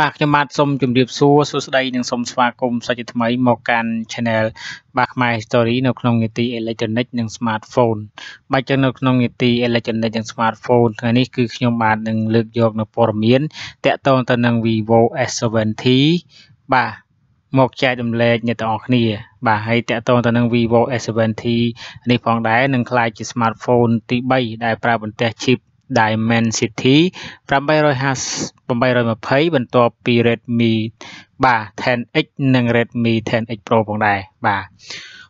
បាទខ្ញុំបាទសូមជម្រាបសួរសួស្តីនិងសូមស្វាគមន៍សាជាថ្មីមកកាន់ Channel បាទខ្មែរ History នៅក្នុងនីតិ Electronic និង Smartphone បាទចឹងនៅក្នុងនីតិ Electronic និង Smartphone ថ្ងៃនេះគឺខ្ញុំបាទនឹងលើកយកនៅព័ត៌មានតកតងទៅនឹង Vivo S70 បាទមកចែករំលែកអ្នកទាំងអស់គ្នាបាទហើយតកតងទៅនឹង Vivo S70 នេះផងដែរនឹងក្លាយជា smartphone ទី3ដែលប្រើបន្ទះ chip Dimensity 850 820បន្ទាប់ពី Redmi បាទ 10X និង Redmi 10X Pro ផងដែរបាទ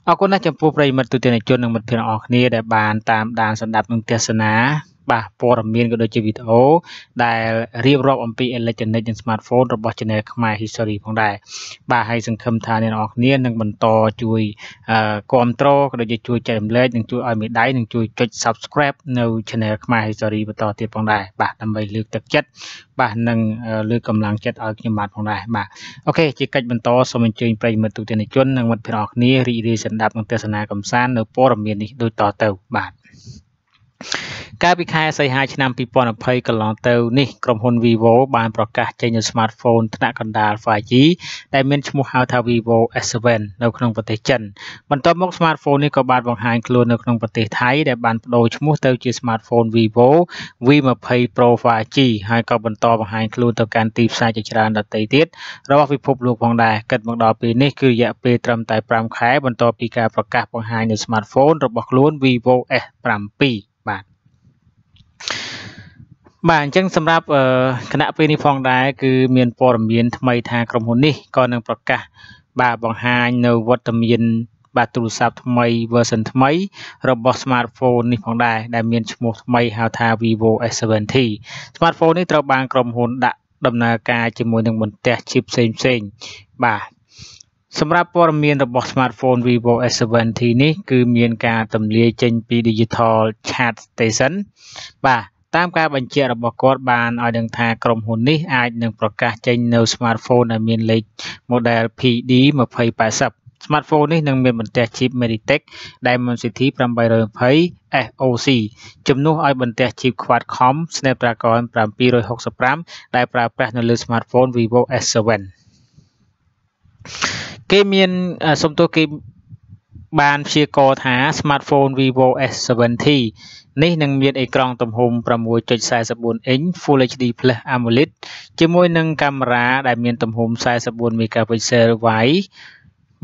អរគុណណាស់ចំពោះប្រិយមិត្តទូទាំងជននិងមិត្តភ័ក្តិទាំងអស់គ្នាដែល បានតាមដានសម្ដាប់និងទស្សនាបាទព័ត៌មានក៏ដូចជាវីដេអូ ដែលរៀបរាប់អំពី electronic និង smartphone របស់ channel ខ្មែរ History ផងដែរបាទហើយសង្ឃឹមថាអ្នកនរគ្នានឹងបន្ត ជួយគ្រប់គ្រងក៏ដូចជាជួយចែករំលែកនិងជួយឲ្យមេដៃនិងជួយចុច subscribe នៅ channel ខ្មែរ History បន្តទៀតផងដែរបាទដើម្បីលើកទឹកចិត្តបាទនឹងលើកកម្លាំងចិត្តឲ្យខ្ញុំបាទផងដែរបាទអូខេជាកិច្ចបន្តសូមអញ្ជើញប្រិយមិត្តទូទាំងជននិងមិត្តភក្តិអរគ្នារីករាយសន្តាប់និងទស្សនាកំសាន្តនៅព័ត៌មាននេះដូចតទៅបាទកាលពីខែសីហាឆ្នាំ2020កន្លងទៅនេះក្រុមហ៊ុន Vivo បានប្រកាសចេញនូវ smartphone ថ្នាក់កណ្ដាល 5G ដែលមានឈ្មោះហៅថា Vivo S7 នៅក្នុងប្រទេសចិនបន្ទាប់មក smartphone នេះក៏បានបង្ហាញខ្លួននៅក្នុងប្រទេសថៃដែលបានប្ដូរឈ្មោះទៅជា smartphone Vivo V20 Pro 5G ហើយក៏បន្តបង្ហាញខ្លួនទៅកាន់ទីផ្សារជាច្រើនដទៃទៀតរបស់ពិភពលោកផងដែរគិតមកដល់ពេលនេះគឺរយៈពេលត្រឹមតែ5ខែបន្ទាប់ពីការប្រកាសបង្ហាញនៅ smartphone របស់ខ្លួន Vivo S7 បាទបាទអញ្ចឹងសម្រាប់គណៈពេលនេះផងដែរគឺមានព័ត៌មានថ្មី ថាក្រុមហ៊ុននេះក៏នឹងប្រកាសបាទបង្ហាញនៅវត្តមាន បាទទូរស័ព្ទថ្មី version ថ្មីរបស់ smartphone នេះផងដែរដែលមានឈ្មោះថ្មីហៅថា Vivo S70 smartphone នេះត្រូវបានក្រុមហ៊ុនដាក់ដំណើរការជាមួយនឹងបន្ទះជីបផ្សេងផ្សេងបាទសម្រាប់ព័ត៌មានរបស់ smartphone Vivo S70 នេះ គឺមានការទម្លាយចេញពី Digital Charge Station បាទតាមការបញ្ជាក់របស់គាត់បានឲ្យដឹងថាក្រុមហ៊ុននេះអាចនឹងប្រកាសចេញនៅ smartphone ដែលមានលេខ model PD 2080 smartphone នេះនឹងមានបន្ទះ chip Mediatek Dimensity 820 SoC ជំនួសឲ្យបន្ទះ chip Qualcomm Snapdragon 765ដែលប្រើប្រាស់នៅលើ smartphone Vivo S7 គេមានសំទោសគេបានព្យាករថា smartphone Vivo S70 នេះនឹងមានអេក្រង់ទំហំ6.44អ៊ីន Full HD+ AMOLED ជាមួយនឹងកាមេរ៉ាដែល មានទំហំ44 megapixel wide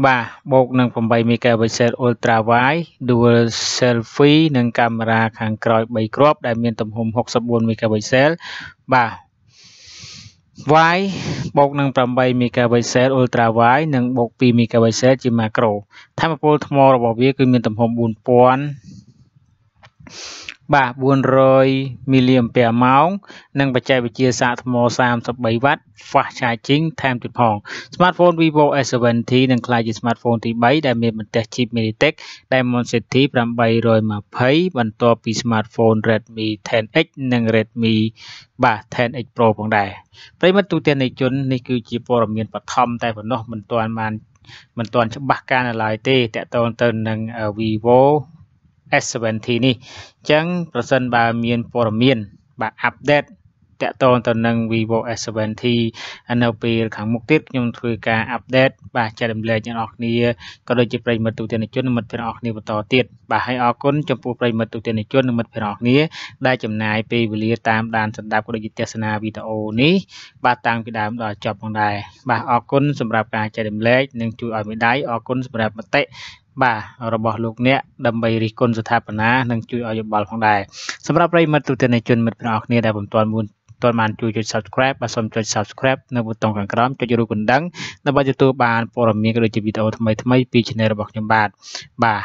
បាទបូកនឹង8 megapixel ultra wide dual selfie និងកាមេរ៉ាខាងក្រោយ3គ្រាប់ដែល មាន ទំហំ64 megapixel បាទ wide បូកនឹង8 megapixel ultra wide និងបូក2 megapixel ជា macro ធម្មពលថ្មរបស់វា គឺ មានទំហំ4000បាទ400 mAh និងបច្ចេកវិទ្យាសាកថ្ម33វ៉ាត់ fast charging ថែមទៀតផង smartphone vivo S70 នឹងក្លាយជា smartphone ទី3ដែលមានបន្ទះ chip MediaTek Dimensity City 820បន្ទាប់ពី smartphone Redmi 10X និង Redmi បាទ 10X Pro ផងដែរប្រិមិត្តទូទាំងនិជននេះគឺជាព័ត៌មានបឋមតែប៉ុណ្ណោះមិនទាន់បានមិនទាន់ច្បាស់ការនៅឡើយទេតកតងទៅនឹង Vivo S70 នេះអញ្ចឹងប្រសិនបើមានព័ត៌មាន បាទអាប់ដេតតកតងទៅនឹង vivo S70 នៅពេលខាងមុខទៀតខ្ញុំធ្វើការអាប់ដេត បាទចែករំលែកអ្នកនរគ្នាក៏ដូចជាប្រិយមិត្តទូទាំងជននិងមិត្តភ័ក្តិអ្នកគ្នាបន្តទៀតបាទហើយអរគុណចំពោះប្រិយមិត្តទូទាំងជននិងមិត្តភ័ក្តិអ្នកគ្នាដែលចំណាយពេលវេលាតាមដានស្ដាប់ក៏ដូចជាទស្សនាវីដេអូនេះបាទតាំងពីដើមដល់ចប់ផងដែរបាទអរគុណសម្រាប់ការចែករំលែកនិងជួយឲ្យមេដៃអរគុណសម្រាប់មតិបាទរបស់លោកអ្នកដើម្បីរិះគន់ស្ថាបនានិងជួយឲ្យយោបល់ផងដែរសម្រាប់ប្រិមិត្តទូទាំងជនមិត្តបងប្អូនដែលពុំទាន់មានទាន់បានជួយចុច subscribe បាទសូមចុច subscribe នៅប៊ូតុងខាងក្រោមចុចរូបកណ្ដឹងដើម្បីទទួលបានព័ត៌មានក៏ដូចជាវីដេអូថ្មីៗពី channel របស់ខ្ញុំបាទបាទ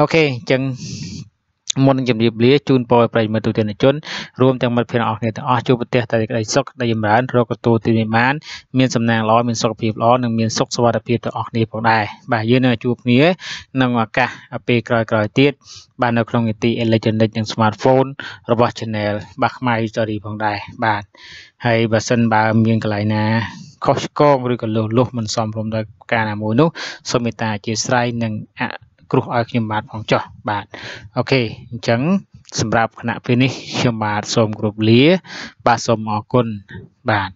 អូខេអញ្ចឹងមុននឹងជម្រាបលាជូនពរប្រិយមិត្តទូទាំងជនរួមទាំងមិត្តភ័ក្តិអស់គ្នាទាំងអស់ជួបប្រទេសតែក្តីសុខក្តីចម្រើនរកទទួលទានបាន មានសំណាងល្អមានសុខភាពល្អនិងមានសុខសុវត្ថិភាពទាំងអស់គ្នាផងដែរបាទយើងនឹងជួបគ្នាក្នុងឱកាសពេលក្រោយៗទៀតបាទនៅក្នុងនីតិ Electronic និង Smartphone របស់ Channel បាទខ្មែរ Story ផងដែរបាទហើយបើសិនបើមានកន្លែងណាខុសឆ្គងឬក៏លុះលុះមិនសមរម្យដោយការណាមួយនោះសូមមេត្តាអធិស្ឋាននិងអគ្រូឲ្យខ្ញុំបាទផងចោះបាទអូខេអញ្ចឹងសម្រាប់គណៈពេលនេះខ្ញុំបាទសូមគោរពលា បាទសូមអរគុណបាទ